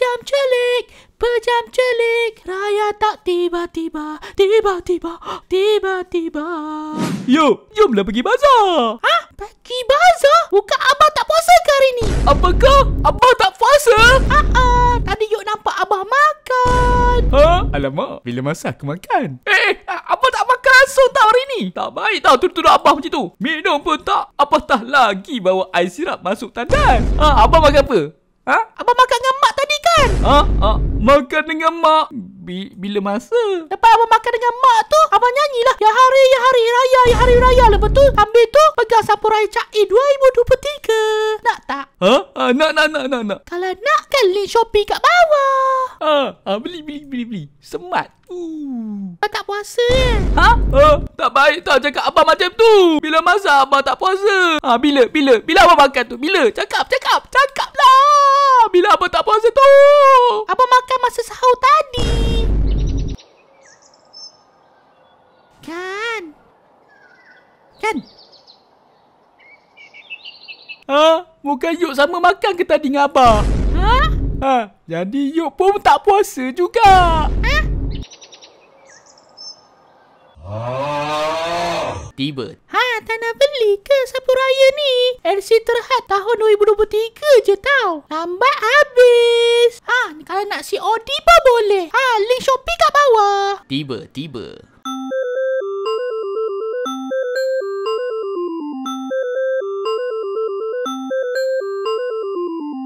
pejam celik, pejam celik. Raya tak tiba-tiba, tiba-tiba, tiba-tiba. Yo, jomlah pergi bazar. Ha? Pergi bazar? Buka abah tak puasa ke hari ni? Apakah? Abah tak puasa? Ha -ha, tadi Yuk nampak abah makan. Ha? Alamak, bila masa aku makan? Eh, eh Abah tak makan so tau hari ni. Tak baik tau, tuduh-tuduh abah macam tu. Minum pun tak. Apatah lagi bawa air sirap masuk tandas. Ha, abah makan apa? Ha? Abah makan dengan Ah, ah, makan dengan mak. Bila masa? Lepas abang makan dengan mak tu, abang nyanyilah. Ya hari, ya hari raya, ya hari raya. Lepas tu, ambil tu, pegang sapu raya cair 2023. Nak tak? Ha? Ah, nak, nak, nak, nak, nak. Kalau nak, kan link Shopee kat bawah. Ha, ah, beli, beli, beli, beli. Semat. Uh. tak puasa eh? Ha? Ha? tak baik tak cakap abang macam tu. Bila masa abang tak puasa? Ha, ah, bila, bila? Bila abang makan tu? Bila? Cakap, cakap, cakap lah bila abang tak puasa tu? Abang makan masa sahur tadi. Kan? Kan? Ha? Bukan Yuk sama makan ke tadi dengan abang? Ha? Ha? Jadi Yuk pun tak puasa juga. Ha? Tiba. Ha? Tak nak beli ke? Siapa MC terhad tahun 2023 je tau. Lambat habis. Ha, kalau nak COD pun boleh. Ha, link Shopee kat bawah. Tiba, tiba.